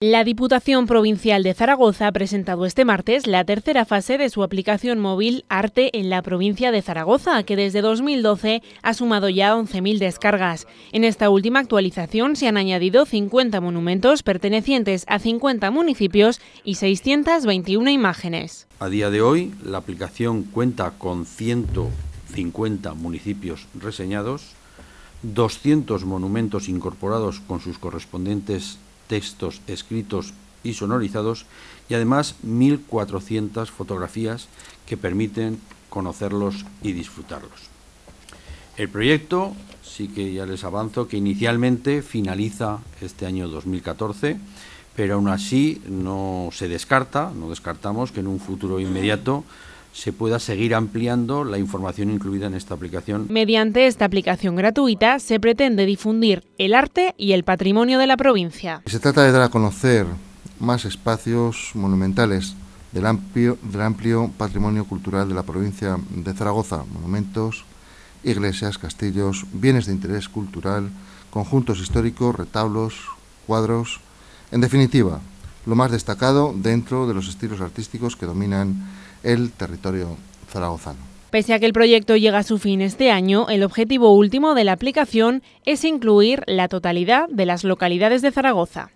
La Diputación Provincial de Zaragoza ha presentado este martes la tercera fase de su aplicación móvil Arte en la provincia de Zaragoza, que desde 2012 ha sumado ya 11.000 descargas. En esta última actualización se han añadido 50 monumentos pertenecientes a 50 municipios y 621 imágenes. A día de hoy, la aplicación cuenta con 150 municipios reseñados, 200 monumentos incorporados con sus correspondientes textos escritos y sonorizados y además 1.400 fotografías que permiten conocerlos y disfrutarlos. El proyecto, sí que ya les avanzo, que inicialmente finaliza este año 2014, pero aún así no se descarta, no descartamos que en un futuro inmediato se pueda seguir ampliando la información incluida en esta aplicación. Mediante esta aplicación gratuita se pretende difundir el arte y el patrimonio de la provincia. Se trata de dar a conocer más espacios monumentales del amplio, del amplio patrimonio cultural de la provincia de Zaragoza, monumentos, iglesias, castillos, bienes de interés cultural, conjuntos históricos, retablos, cuadros, en definitiva, lo más destacado dentro de los estilos artísticos que dominan el territorio zaragozano. Pese a que el proyecto llega a su fin este año, el objetivo último de la aplicación es incluir la totalidad de las localidades de Zaragoza.